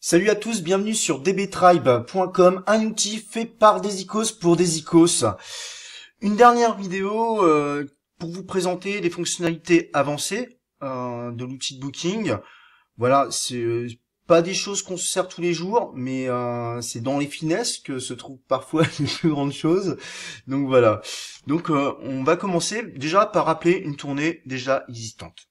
Salut à tous, bienvenue sur dbtribe.com, un outil fait par des pour des icos. Une dernière vidéo euh, pour vous présenter les fonctionnalités avancées euh, de l'outil de booking. Voilà, c'est euh, pas des choses qu'on se sert tous les jours, mais c'est dans les finesses que se trouvent parfois les plus grandes choses. Donc voilà. Donc on va commencer déjà par rappeler une tournée déjà existante.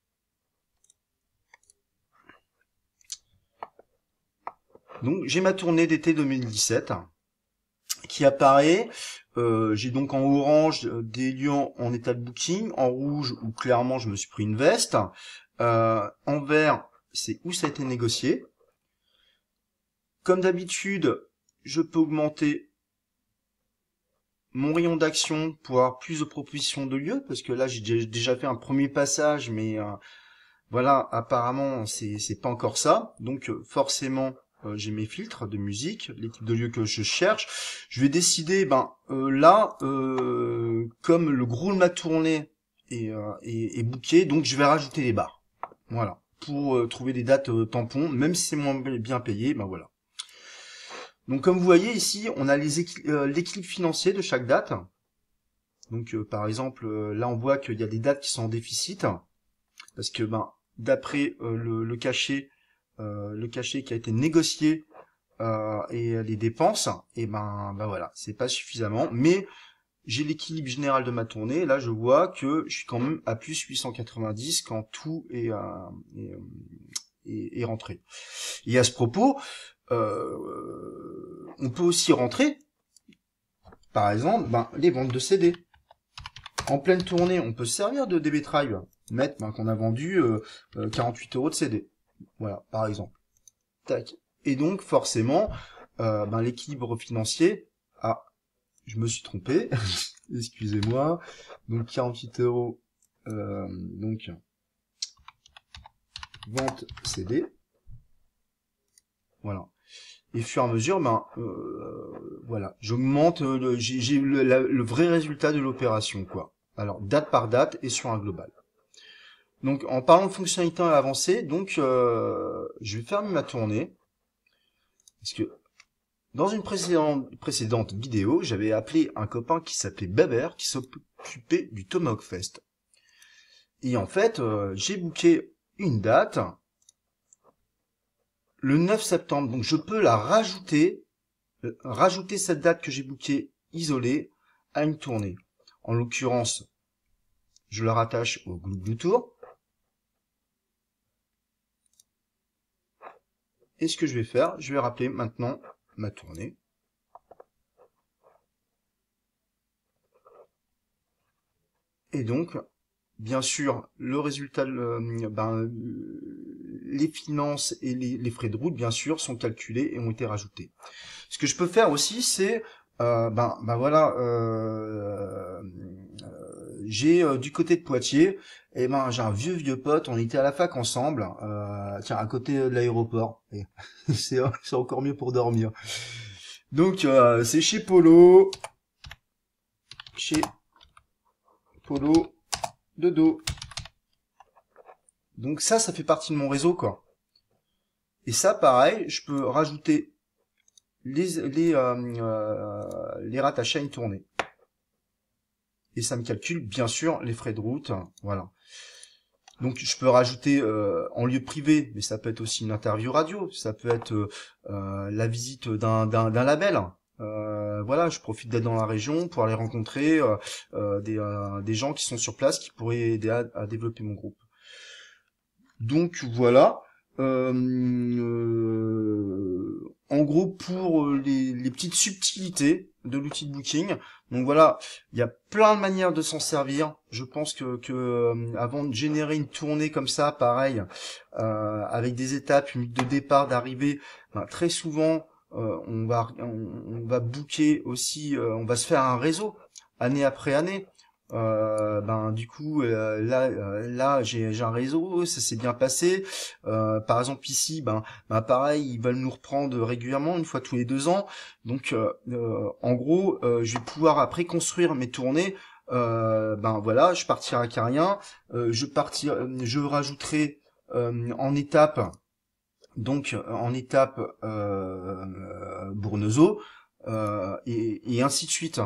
Donc j'ai ma tournée d'été 2017 qui apparaît. Euh, j'ai donc en orange euh, des lions en état de booking, en rouge où clairement je me suis pris une veste, euh, en vert c'est où ça a été négocié. Comme d'habitude, je peux augmenter mon rayon d'action pour avoir plus de propositions de lieux, parce que là j'ai déjà fait un premier passage, mais voilà, apparemment c'est pas encore ça, donc forcément euh, j'ai mes filtres de musique, l'équipe de lieux que je cherche. Je vais décider, ben euh, là, euh, comme le groupe ma tourné et est, donc je vais rajouter les bars. Voilà, pour trouver des dates tampons, même si c'est moins bien payé, ben voilà. Donc comme vous voyez ici, on a les l'équilibre financier de chaque date. Donc par exemple, là on voit qu'il y a des dates qui sont en déficit, parce que ben d'après le cachet euh, le cachet qui a été négocié euh, et les dépenses, et ben, ben voilà, c'est pas suffisamment. Mais j'ai l'équilibre général de ma tournée. Là, je vois que je suis quand même à plus 890 quand tout est, euh, est, est, rentré. Et à ce propos, on peut aussi rentrer, par exemple, ben, les ventes de CD. En pleine tournée, on peut se servir de DB Tribe, mettre ben, qu'on a vendu 48 euros de CD. Voilà, par exemple. Tac. Et donc, forcément, euh, ben, l'équilibre financier... Ah, je me suis trompé. Excusez-moi. Donc, 48 euros. Euh, donc, vente CD. Voilà. Et fur et à mesure, ben, euh, voilà, j'augmente, j'ai le, le, vrai résultat de l'opération, quoi. Alors, date par date et sur un global. Donc en parlant de fonctionnalités avancées, donc euh, je vais fermer ma tournée. Parce que dans une précédente, vidéo, j'avais appelé un copain qui s'appelait Baber, qui s'occupait du Tomahawk Fest. Et en fait, euh, j'ai booké une date, le 9 septembre. Donc je peux la rajouter, euh, rajouter cette date que j'ai bookée isolée à une tournée. En l'occurrence, je la rattache au Glue Tour. Et ce que je vais faire, je vais rappeler maintenant ma tournée. Et donc, bien sûr, le résultat, euh, ben, euh, les finances et les, frais de route, bien sûr, sont calculés et ont été rajoutés. Ce que je peux faire aussi, c'est, euh, ben, ben voilà, euh, j'ai euh, du côté de Poitiers, et eh ben j'ai un vieux vieux pote, on était à la fac ensemble, euh, tiens à côté de l'aéroport, c'est encore mieux pour dormir. Donc euh, c'est chez Polo, chez Polo de dos. Donc ça, ça fait partie de mon réseau quoi. Et ça, pareil, je peux rajouter les les euh, les rattachés à une tournée et ça me calcule bien sûr les frais de route. Hein, voilà. Donc je peux rajouter euh, en lieu privé, mais ça peut être aussi une interview radio, ça peut être euh, euh, la visite d'un label. Hein. voilà, je profite d'être dans la région pour aller rencontrer des, des, gens qui sont sur place qui pourraient aider à, à développer mon groupe. Donc voilà en gros pour euh, les, petites subtilités de l'outil de booking. Donc voilà, il y a plein de manières de s'en servir. Je pense que, euh, avant de générer une tournée comme ça, pareil, euh, avec des étapes, une de départ, d'arrivée, ben, très souvent on va on, va booker aussi, on va se faire un réseau année après année. Euh, ben du coup euh, là euh, là j'ai un réseau ça s'est bien passé par exemple ici ben, ben, pareil ils veulent nous reprendre régulièrement une fois tous les deux ans donc en gros je vais pouvoir après construire mes tournées ben voilà je partirai à Carien je partir je rajouterai en étape donc en étape Bournezo et, et ainsi de suite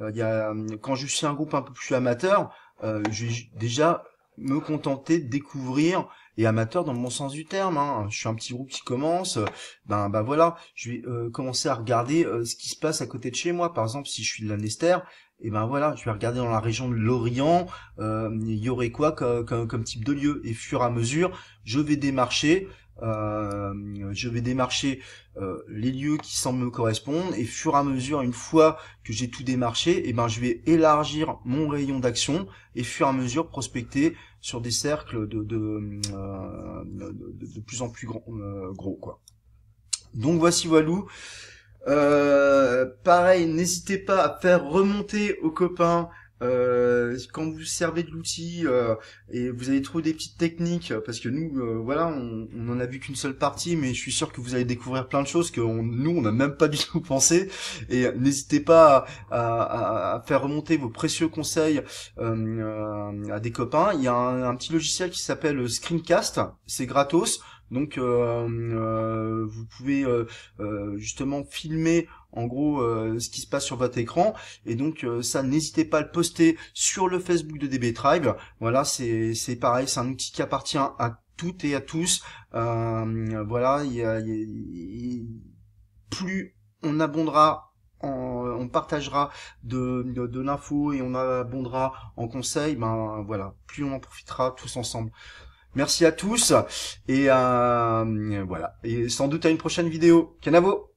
euh, y euh, quand je suis un groupe un peu plus amateur, euh, je vais déjà me contenter de découvrir et amateur dans le bon sens du terme. Hein. Je suis un petit groupe qui commence, ben bah voilà, je vais commencer à regarder ce qui se passe à côté de chez moi. Par exemple, si je suis de l'Anester, et ben voilà, je vais regarder dans la région de l'Orient, il y aurait quoi comme, comme, type de lieu. Et fur et à mesure, je vais démarcher euh, je vais démarcher euh, les lieux qui semblent me correspondre et fur et à mesure, une fois que j'ai tout démarché, et eh ben je vais élargir mon rayon d'action et fur et à mesure prospecter sur des cercles de, de, euh, plus en plus gros quoi. Donc voici Walou. pareil, n'hésitez pas à faire remonter aux copains euh, quand vous servez de l'outil euh, et vous avez trouvé des petites techniques, parce que nous, euh, voilà, on, on en a vu qu'une seule partie, mais je suis sûr que vous allez découvrir plein de choses que nous, on n'a même pas du tout pensé. Et n'hésitez pas à, faire remonter vos précieux conseils euh, à des copains. Il y a un petit logiciel qui s'appelle Screencast, c'est gratos. Donc euh, euh, vous pouvez euh, justement filmer en gros ce qui se passe sur votre écran et donc ça n'hésitez pas à le poster sur le Facebook de DB Tribe voilà c'est pareil c'est un outil qui appartient à toutes et à tous voilà plus on abondera on partagera de, de, l'info et on abondera en conseils ben voilà plus on en profitera tous ensemble Merci à tous et euh, voilà. Et sans doute à une prochaine vidéo. Canavo